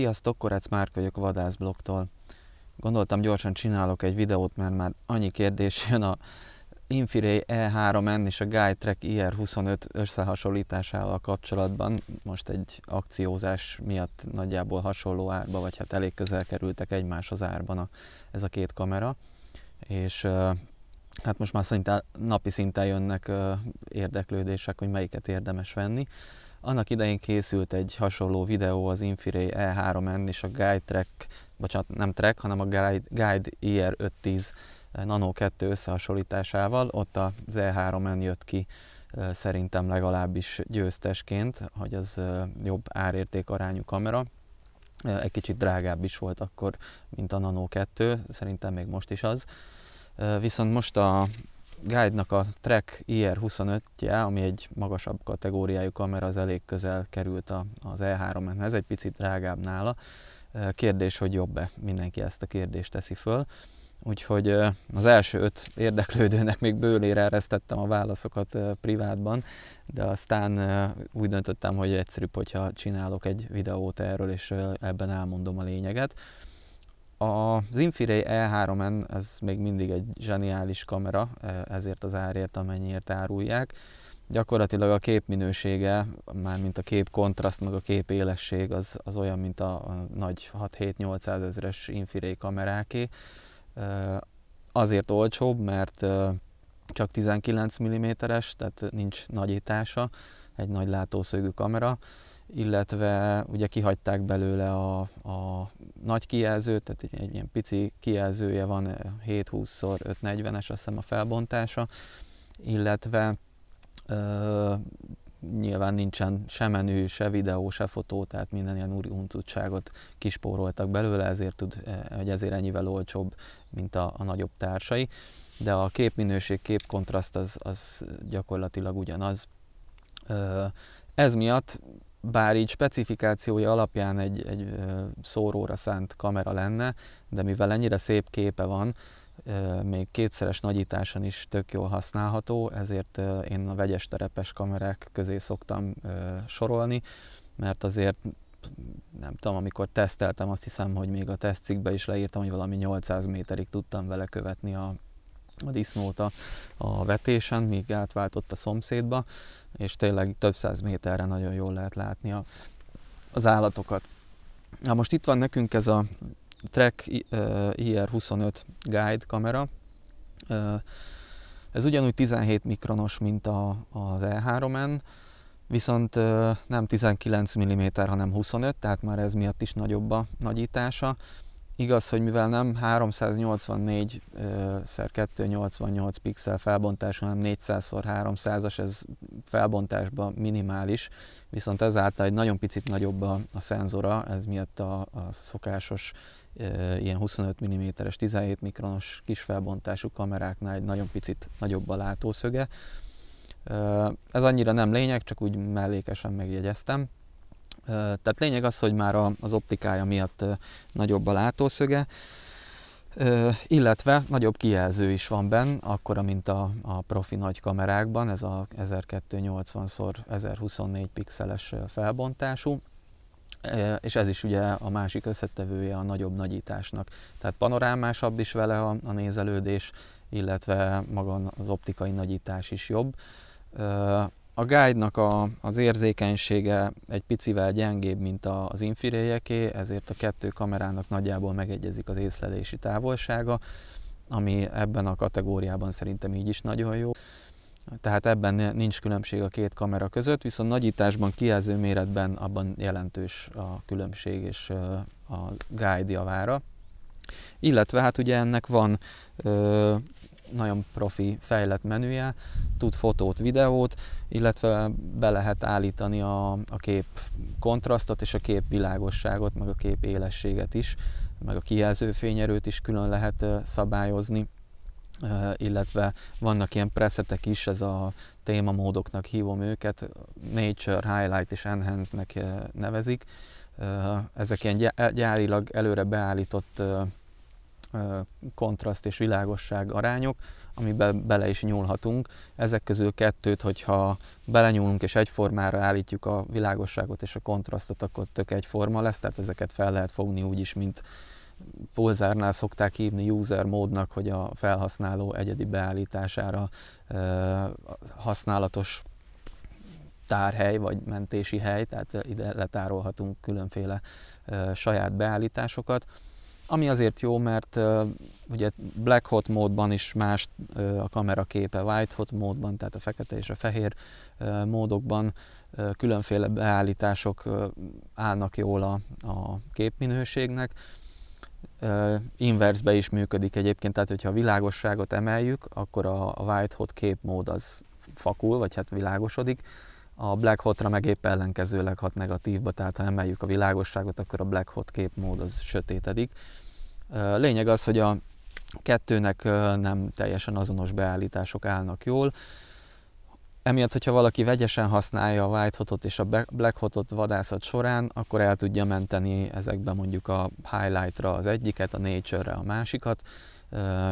Sziasztok, Korec Márk vagyok a Vadászblogtól. Gondoltam gyorsan csinálok egy videót, mert már annyi kérdés jön a Infiray E3N és a GuideTrack IR25 összehasonlításával kapcsolatban. Most egy akciózás miatt nagyjából hasonló árba, vagy hát elég közel kerültek egymáshoz árban a, ez a két kamera. És hát most már szerintem napi szinten jönnek érdeklődések, hogy melyiket érdemes venni. Annak idején készült egy hasonló videó az Infiray E3N és a Guide Track, bocsánat, nem Track, hanem a Guide, Guide IR510 eh, Nano 2 összehasonlításával. Ott az E3N jött ki eh, szerintem legalábbis győztesként, hogy az eh, jobb árérték arányú kamera. Egy kicsit drágább is volt akkor, mint a Nano 2, szerintem még most is az. Viszont most a Guide-nak a Trek IR25-je, e ami egy magasabb kategóriájú kamera, az elég közel került a, az E3-hez, ez egy picit drágább nála. Kérdés, hogy jobb-e? Mindenki ezt a kérdést teszi föl. Úgyhogy az első öt érdeklődőnek még bőlére eresztettem a válaszokat privátban, de aztán úgy döntöttem, hogy egyszerűbb, hogyha csinálok egy videót erről, és ebben elmondom a lényeget. Az Infiray E3N ez még mindig egy zseniális kamera, e, ezért az árért, amennyiért árulják. Gyakorlatilag a képminősége, mármint a kép kontraszt, meg a kép élesség az, az olyan, mint a, a nagy 6-7-800 ezeres Infiray kameráké. E, azért olcsóbb, mert e, csak 19 mm-es, tehát nincs nagyítása, egy nagy látószögű kamera, illetve ugye kihagyták belőle a, a nagy kijelző, tehát egy, egy ilyen pici kijelzője van 7-20x540-es eh, azt hiszem a felbontása, illetve ö, nyilván nincsen se menü, se videó, se fotó, tehát minden ilyen úri huncutságot kispóroltak belőle, ezért tud, eh, hogy ezért ennyivel olcsóbb, mint a, a nagyobb társai. De a képminőség, képkontraszt az, az gyakorlatilag ugyanaz. Ez miatt bár így specifikációja alapján egy, egy szóróra szánt kamera lenne, de mivel ennyire szép képe van, még kétszeres nagyításon is tök jól használható, ezért én a vegyes terepes kamerák közé szoktam sorolni, mert azért nem tudom, amikor teszteltem, azt hiszem, hogy még a tesztcikkbe is leírtam, hogy valami 800 méterig tudtam vele követni a, a disznót a, a vetésen, míg átváltott a szomszédba, és tényleg több száz méterre nagyon jól lehet látni a, az állatokat. Na most itt van nekünk ez a Trek IR25 Guide kamera. Ez ugyanúgy 17 mikronos, mint a, az E3N, viszont nem 19 mm, hanem 25, tehát már ez miatt is nagyobb a nagyítása. Igaz, hogy mivel nem 384 szer 288 pixel felbontás, hanem 400x300-as, ez felbontásban minimális, viszont ezáltal egy nagyon picit nagyobb a, a szenzora, ez miatt a, a szokásos ilyen 25 mm-es, 17 mikronos kis felbontású kameráknál egy nagyon picit nagyobb a látószöge. Ez annyira nem lényeg, csak úgy mellékesen megjegyeztem. Tehát lényeg az, hogy már az optikája miatt nagyobb a látószöge, illetve nagyobb kijelző is van benne, akkora, mint a, a profi nagy kamerákban, ez a 1280x1024 pixeles felbontású, és ez is ugye a másik összetevője a nagyobb nagyításnak. Tehát panorámásabb is vele a, a nézelődés, illetve maga az optikai nagyítás is jobb a guide-nak a, az érzékenysége egy picivel gyengébb, mint az infiréjeké, ezért a kettő kamerának nagyjából megegyezik az észlelési távolsága, ami ebben a kategóriában szerintem így is nagyon jó. Tehát ebben nincs különbség a két kamera között, viszont nagyításban, kijelző méretben abban jelentős a különbség és a guide javára. Illetve hát ugye ennek van ö, nagyon profi fejlett menüje, tud fotót, videót, illetve be lehet állítani a, a kép kontrasztot és a kép világosságot, meg a kép élességet is, meg a kijelző fényerőt is külön lehet szabályozni illetve vannak ilyen presetek is, ez a témamódoknak hívom őket, Nature, Highlight és Enhance-nek nevezik. Ezek ilyen gyárilag előre beállított kontraszt és világosság arányok, amiben bele is nyúlhatunk. Ezek közül kettőt, hogyha belenyúlunk és egyformára állítjuk a világosságot és a kontrasztot, akkor tök egyforma lesz, tehát ezeket fel lehet fogni úgy is, mint Pulzárnál szokták hívni user módnak, hogy a felhasználó egyedi beállítására használatos tárhely vagy mentési hely, tehát ide letárolhatunk különféle saját beállításokat ami azért jó, mert uh, ugye black hot módban is más uh, a kamera képe, white hot módban, tehát a fekete és a fehér uh, módokban uh, különféle beállítások uh, állnak jól a, a képminőségnek. Uh, inversbe is működik egyébként, tehát hogyha a világosságot emeljük, akkor a, a white hot képmód az fakul, vagy hát világosodik, a black hotra meg épp ellenkezőleg hat negatívba, tehát ha emeljük a világosságot, akkor a black hot képmód az sötétedik. Lényeg az, hogy a kettőnek nem teljesen azonos beállítások állnak jól, emiatt, hogyha valaki vegyesen használja a white hotot és a black hotot vadászat során, akkor el tudja menteni ezekben mondjuk a highlightra az egyiket, a nature-re a másikat,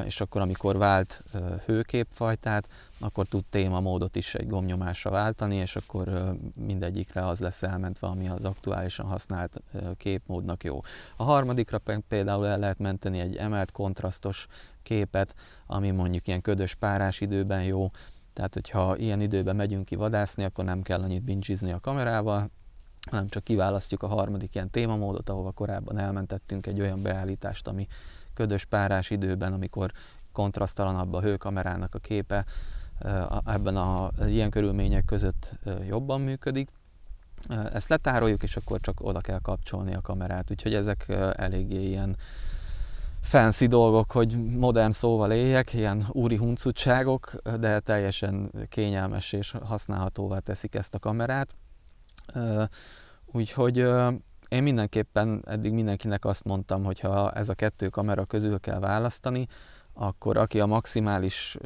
és akkor amikor vált hőképfajtát, akkor tud témamódot is egy gomnyomásra váltani, és akkor mindegyikre az lesz elmentve, ami az aktuálisan használt képmódnak jó. A harmadikra például el lehet menteni egy emelt kontrasztos képet, ami mondjuk ilyen ködös párás időben jó, tehát, hogyha ilyen időben megyünk ki vadászni, akkor nem kell annyit bincsizni a kamerával, hanem csak kiválasztjuk a harmadik ilyen témamódot, ahova korábban elmentettünk egy olyan beállítást, ami ködös párás időben, amikor kontrasztalanabb a hőkamerának a képe, ebben a ilyen körülmények között jobban működik. Ezt letároljuk, és akkor csak oda kell kapcsolni a kamerát, úgyhogy ezek eléggé ilyen fancy dolgok, hogy modern szóval éljek, ilyen úri huncutságok, de teljesen kényelmes és használhatóvá teszik ezt a kamerát. Úgyhogy én mindenképpen eddig mindenkinek azt mondtam, hogy ha ez a kettő kamera közül kell választani, akkor aki a maximális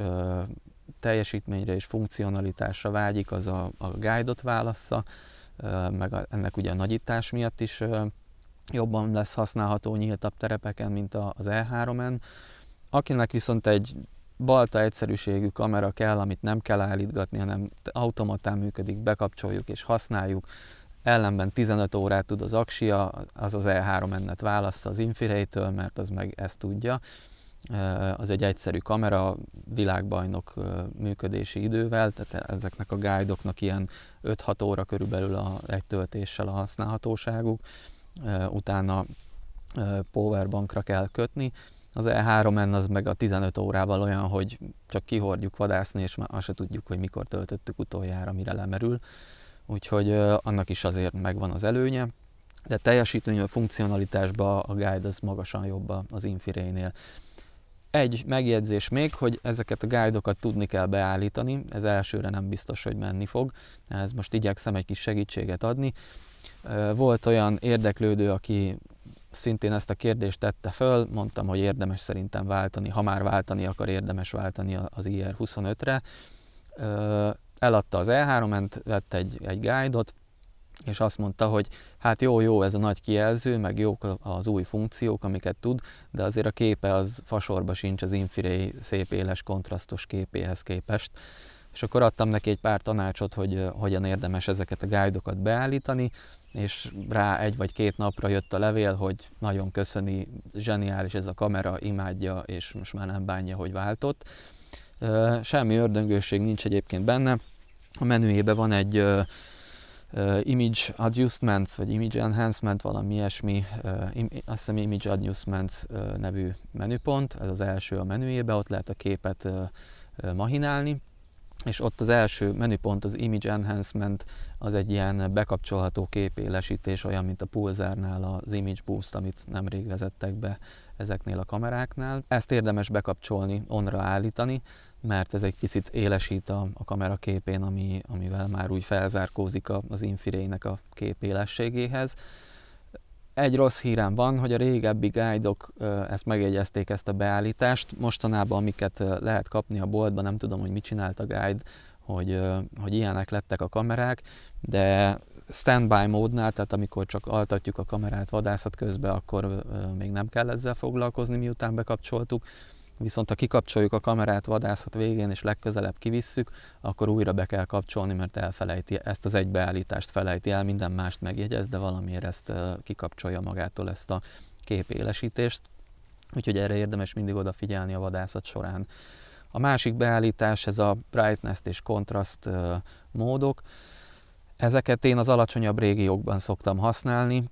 teljesítményre és funkcionalitásra vágyik, az a, a guide-ot válassza, meg a, ennek ugye a nagyítás miatt is jobban lesz használható nyíltabb terepeken, mint az E3-en. Akinek viszont egy balta egyszerűségű kamera kell, amit nem kell állítgatni, hanem automatán működik, bekapcsoljuk és használjuk. Ellenben 15 órát tud az Axia, az az E3-ennet választ az Infiray-től, mert az meg ezt tudja. Az egy egyszerű kamera, világbajnok működési idővel, tehát ezeknek a guide ilyen 5-6 óra körülbelül a, egy töltéssel a használhatóságuk utána powerbankra kell kötni. Az E3N az meg a 15 órával olyan, hogy csak kihordjuk vadászni, és már azt se tudjuk, hogy mikor töltöttük utoljára, mire lemerül. Úgyhogy annak is azért megvan az előnye. De a funkcionalitásban a Guide az magasan jobb az Infirénél. Egy megjegyzés még, hogy ezeket a guide-okat tudni kell beállítani, ez elsőre nem biztos, hogy menni fog, ez most igyekszem egy kis segítséget adni. Volt olyan érdeklődő, aki szintén ezt a kérdést tette föl, mondtam, hogy érdemes szerintem váltani, ha már váltani akar, érdemes váltani az IR25-re. Eladta az E3-ent, vett egy, egy guide-ot, és azt mondta, hogy hát jó, jó ez a nagy kijelző, meg jók az új funkciók, amiket tud, de azért a képe az fasorba sincs az Infiray szép éles kontrasztos képéhez képest. És akkor adtam neki egy pár tanácsot, hogy hogyan érdemes ezeket a guide beállítani, és rá egy vagy két napra jött a levél, hogy nagyon köszöni, zseniális ez a kamera, imádja, és most már nem bánja, hogy váltott. Semmi ördöngőség nincs egyébként benne. A menüjében van egy image adjustments, vagy image enhancement, valami ilyesmi, azt hiszem image adjustments nevű menüpont, ez az első a menüjében, ott lehet a képet mahinálni, és ott az első menüpont, az Image Enhancement, az egy ilyen bekapcsolható képélesítés, olyan, mint a Pulsárnál az Image Boost, amit nemrég vezettek be ezeknél a kameráknál. Ezt érdemes bekapcsolni, onra állítani, mert ez egy picit élesít a, a kamera képén, ami, amivel már úgy felzárkózik a, az infirének a képélességéhez. Egy rossz hírem van, hogy a régebbi guide-ok ezt megjegyezték, ezt a beállítást. Mostanában, amiket lehet kapni a boltban, nem tudom, hogy mit csinált a guide, hogy, hogy ilyenek lettek a kamerák, de standby módnál, tehát amikor csak altatjuk a kamerát vadászat közben, akkor még nem kell ezzel foglalkozni, miután bekapcsoltuk viszont ha kikapcsoljuk a kamerát vadászat végén és legközelebb kivisszük, akkor újra be kell kapcsolni, mert elfelejti, ezt az egybeállítást felejti el, minden mást megjegyez, de valamiért ezt kikapcsolja magától ezt a képélesítést. Úgyhogy erre érdemes mindig odafigyelni a vadászat során. A másik beállítás, ez a brightness és contrast módok. Ezeket én az alacsonyabb régiókban szoktam használni,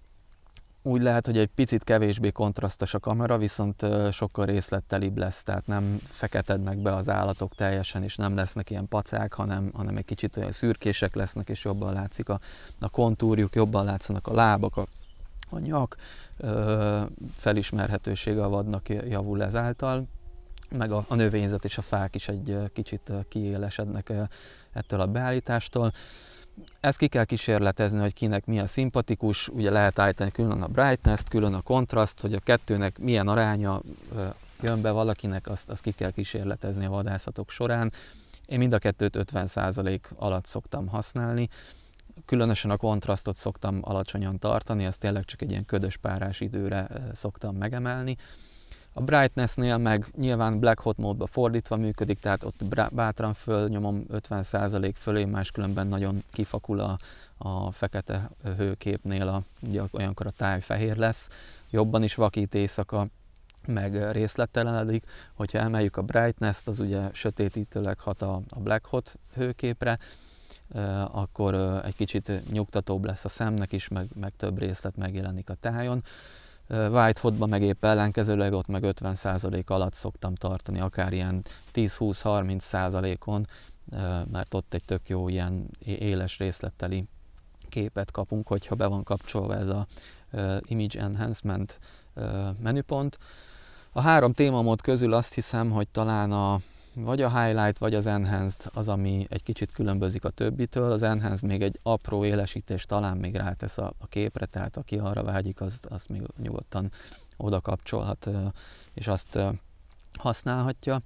úgy lehet, hogy egy picit kevésbé kontrasztos a kamera, viszont sokkal részlettelibb lesz, tehát nem feketednek be az állatok teljesen, és nem lesznek ilyen pacák, hanem, hanem egy kicsit olyan szürkések lesznek, és jobban látszik a, a kontúrjuk, jobban látszanak a lábak, a, a nyak, ö, felismerhetősége a vadnak javul ezáltal, meg a, a növényzet és a fák is egy kicsit kiélesednek ettől a beállítástól. Ezt ki kell kísérletezni, hogy kinek mi a szimpatikus, ugye lehet állítani külön a brightness-t, külön a kontraszt, hogy a kettőnek milyen aránya jön be valakinek, azt, azt ki kell kísérletezni a vadászatok során. Én mind a kettőt 50% alatt szoktam használni, különösen a kontrasztot szoktam alacsonyan tartani, azt tényleg csak egy ilyen ködös párás időre szoktam megemelni, a brightnessnél meg nyilván black hot módba fordítva működik, tehát ott bátran fölnyomom 50% fölé, máskülönben nagyon kifakul a, a fekete hőképnél, a, ugye olyankor a táj fehér lesz, jobban is vakít éjszaka, meg részlettelenedik, hogyha emeljük a brightness-t, az ugye sötétítőleg hat a, a black hot hőképre, akkor egy kicsit nyugtatóbb lesz a szemnek is, meg, meg több részlet megjelenik a tájon. White Hotba meg épp ellenkezőleg ott meg 50% alatt szoktam tartani, akár ilyen 10-20-30%-on, mert ott egy tök jó ilyen éles részletteli képet kapunk, hogyha be van kapcsolva ez a Image Enhancement menüpont. A három témamód közül azt hiszem, hogy talán a vagy a highlight, vagy az enhanced az, ami egy kicsit különbözik a többitől. Az enhanced még egy apró élesítés talán még rátesz a, a képre, tehát aki arra vágyik, az, az még nyugodtan oda kapcsolhat, és azt használhatja.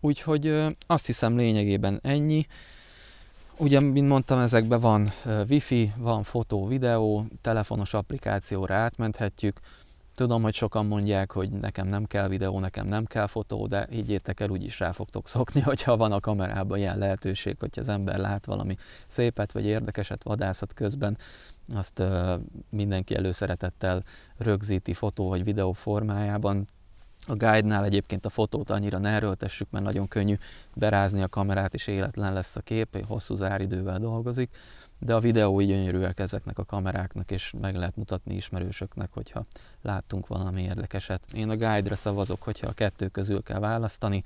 Úgyhogy azt hiszem lényegében ennyi. Ugye, mint mondtam, ezekben van wifi, van fotó, videó, telefonos applikációra átmenthetjük, Tudom, hogy sokan mondják, hogy nekem nem kell videó, nekem nem kell fotó, de higgyétek el, úgyis rá fogtok szokni, hogyha van a kamerában ilyen lehetőség, hogyha az ember lát valami szépet vagy érdekeset vadászat közben, azt uh, mindenki előszeretettel rögzíti fotó vagy videó formájában. A guide-nál egyébként a fotót annyira ne erőltessük, mert nagyon könnyű berázni a kamerát, és életlen lesz a kép, hosszú záridővel dolgozik de a videói gyönyörűek ezeknek a kameráknak, és meg lehet mutatni ismerősöknek, hogyha láttunk valami érdekeset. Én a guide-ra szavazok, hogyha a kettő közül kell választani,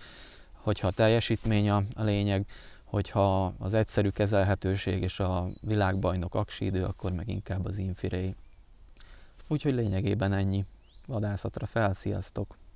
hogyha a teljesítmény a lényeg, hogyha az egyszerű kezelhetőség és a világbajnok aksidő, akkor meg inkább az infiré. Úgyhogy lényegében ennyi. Vadászatra fel, sziasztok!